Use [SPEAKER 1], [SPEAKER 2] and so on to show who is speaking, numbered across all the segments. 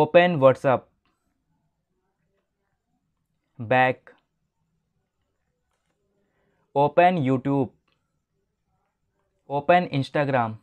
[SPEAKER 1] open WhatsApp back open YouTube open Instagram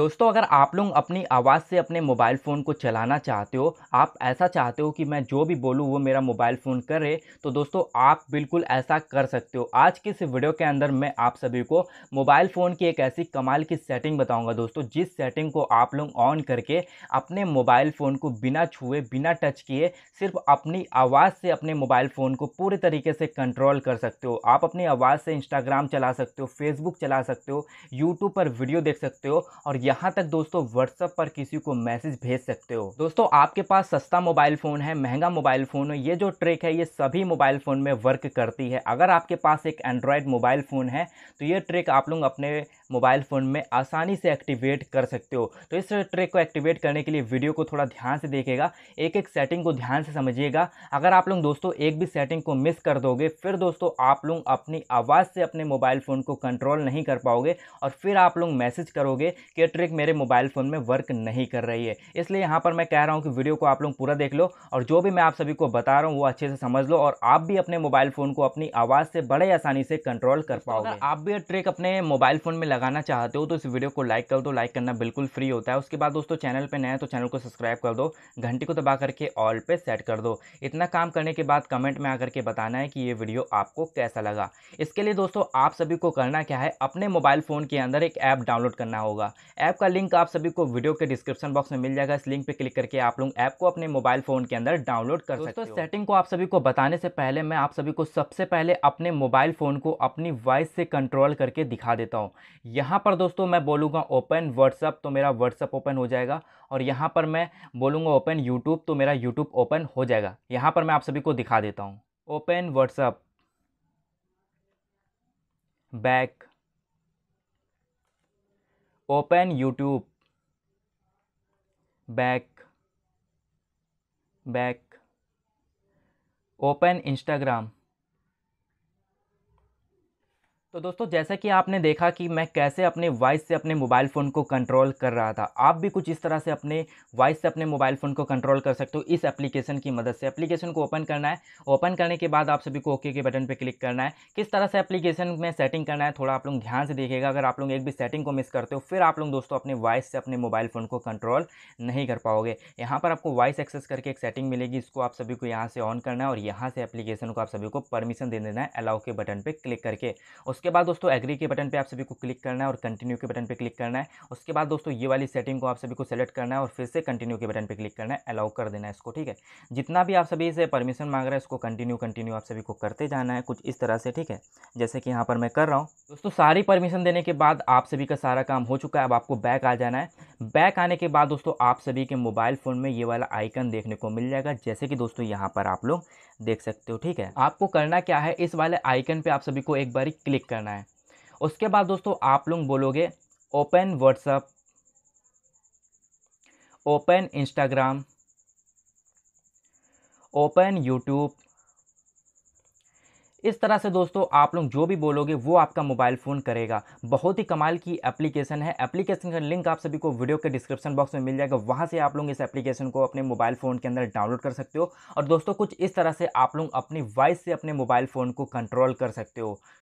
[SPEAKER 1] दोस्तों अगर आप लोग अपनी आवाज़ से अपने मोबाइल फ़ोन को चलाना चाहते हो आप ऐसा चाहते हो कि मैं जो भी बोलूँ वो मेरा मोबाइल फ़ोन करे तो दोस्तों आप बिल्कुल ऐसा कर सकते हो आज के इस वीडियो के अंदर मैं आप सभी को मोबाइल फ़ोन की एक ऐसी कमाल की सेटिंग बताऊँगा दोस्तों जिस सेटिंग को आप लोग ऑन करके अपने मोबाइल फ़ोन को बिना छुए बिना टच किए सिर्फ अपनी आवाज़ से अपने मोबाइल फ़ोन को पूरे तरीके से कंट्रोल कर सकते हो आप अपनी आवाज़ से इंस्टाग्राम चला सकते हो फेसबुक चला सकते हो यूट्यूब पर वीडियो देख सकते हो और यहाँ तक दोस्तों व्हाट्सअप पर किसी को मैसेज भेज सकते हो दोस्तों आपके पास सस्ता मोबाइल फ़ोन है महंगा मोबाइल फ़ोन है ये जो ट्रिक है ये सभी मोबाइल फ़ोन में वर्क करती है अगर आपके पास एक एंड्रॉयड मोबाइल फ़ोन है तो ये ट्रिक आप लोग अपने मोबाइल फ़ोन में आसानी से एक्टिवेट कर सकते हो तो इस ट्रिक को एक्टिवेट करने के लिए वीडियो को थोड़ा ध्यान से देखेगा एक एक सेटिंग को ध्यान से समझिएगा अगर आप लोग दोस्तों एक भी सेटिंग को मिस कर दोगे फिर दोस्तों आप लोग अपनी आवाज़ से अपने मोबाइल फ़ोन को कंट्रोल नहीं कर पाओगे और फिर आप लोग मैसेज करोगे कि ट्रिक मेरे मोबाइल फ़ोन में वर्क नहीं कर रही है इसलिए यहाँ पर मैं कह रहा हूँ कि वीडियो को आप लोग पूरा देख लो और जो भी मैं आप सभी को बता रहा हूँ वो अच्छे से समझ लो और आप भी अपने मोबाइल फ़ोन को अपनी आवाज़ से बड़े आसानी से कंट्रोल कर तो पाओगे अगर आप भी ट्रिक अपने मोबाइल फ़ोन में लगाना चाहते हो तो इस वीडियो को लाइक कर दो लाइक करना बिल्कुल फ्री होता है उसके बाद दोस्तों चैनल पर नए तो चैनल को सब्सक्राइब कर दो घंटी को दबा करके ऑल पे सेट कर दो इतना काम करने के बाद कमेंट में आकर के बताना है कि ये वीडियो आपको कैसा लगा इसके लिए दोस्तों आप सभी को करना क्या है अपने मोबाइल फ़ोन के अंदर एक ऐप डाउनलोड करना होगा ऐप का लिंक आप सभी को वीडियो के डिस्क्रिप्शन बॉक्स में मिल जाएगा इस लिंक पे क्लिक करके आप लोग ऐप को अपने मोबाइल फोन के अंदर डाउनलोड कर सकते हो तो सेटिंग को आप सभी को बताने से पहले मैं आप सभी को सबसे पहले अपने मोबाइल फोन को अपनी वॉइस से कंट्रोल करके दिखा देता हूँ यहाँ पर दोस्तों मैं बोलूँगा ओपन व्हाट्सअप तो मेरा व्हाट्सअप ओपन हो जाएगा और यहाँ पर मैं बोलूँगा ओपन यूट्यूब तो मेरा यूट्यूब ओपन हो जाएगा यहाँ पर मैं आप सभी को दिखा देता हूँ open WhatsApp back open youtube back back open instagram तो दोस्तों जैसा कि आपने देखा कि मैं कैसे अपने वॉइस से अपने मोबाइल फ़ोन को कंट्रोल कर रहा था आप भी कुछ इस तरह से अपने वॉइस से अपने मोबाइल फ़ोन को कंट्रोल कर सकते हो इस एप्लीकेशन की मदद से एप्लीकेशन को ओपन करना है ओपन करने के बाद आप सभी को ओके के बटन पर क्लिक करना है किस तरह से एप्लीकेशन में सेटिंग करना है थोड़ा आप लोग ध्यान से देखिएगा अगर आप लोग एक भी सेटिंग को मिस करते हो फिर आप लोग दोस्तों अपने वॉइस से अपने मोबाइल फ़ोन को कंट्रोल नहीं कर पाओगे यहाँ पर आपको वॉइस एक्सेस करके एक सेटिंग मिलेगी इसको आप सभी को यहाँ से ऑन करना है और यहाँ से एप्लीकेशन को आप सभी को परमिशन दे देना है अलाउ के बटन पर क्लिक करके उस उसके बाद दोस्तों एग्री के बटन पे आप सभी को क्लिक करना है और कंटिन्यू के बटन पे क्लिक करना है उसके बाद दोस्तों ये वाली सेटिंग को आप सभी को सेलेक्ट करना है और फिर से कंटिन्यू के बटन पे क्लिक करना है अलाउ कर देना है इसको ठीक है जितना भी आप सभी से परमिशन मांग रहा है इसको कंटिन्यू कंटिन्यू आप सभी को करते जाना है कुछ इस तरह से ठीक है जैसे कि यहाँ पर मैं कर रहा हूँ दोस्तों सारी परमिशन देने के बाद आप सभी का सारा काम हो चुका है अब आपको बैक आ जाना है बैक आने के बाद दोस्तों आप सभी के मोबाइल फ़ोन में ये वाला आइकन देखने को मिल जाएगा जैसे कि दोस्तों यहाँ पर आप लोग देख सकते हो ठीक है आपको करना क्या है इस वाले आइकन पे आप सभी को एक बार क्लिक करना है उसके बाद दोस्तों आप लोग बोलोगे open WhatsApp open Instagram open YouTube इस तरह से दोस्तों आप लोग जो भी बोलोगे वो आपका मोबाइल फ़ोन करेगा बहुत ही कमाल की एप्लीकेशन है एप्लीकेशन का लिंक आप सभी को वीडियो के डिस्क्रिप्शन बॉक्स में मिल जाएगा वहाँ से आप लोग इस एप्लीकेशन को अपने मोबाइल फ़ोन के अंदर डाउनलोड कर सकते हो और दोस्तों कुछ इस तरह से आप लोग अपनी वॉइस से अपने मोबाइल फ़ोन को कंट्रोल कर सकते हो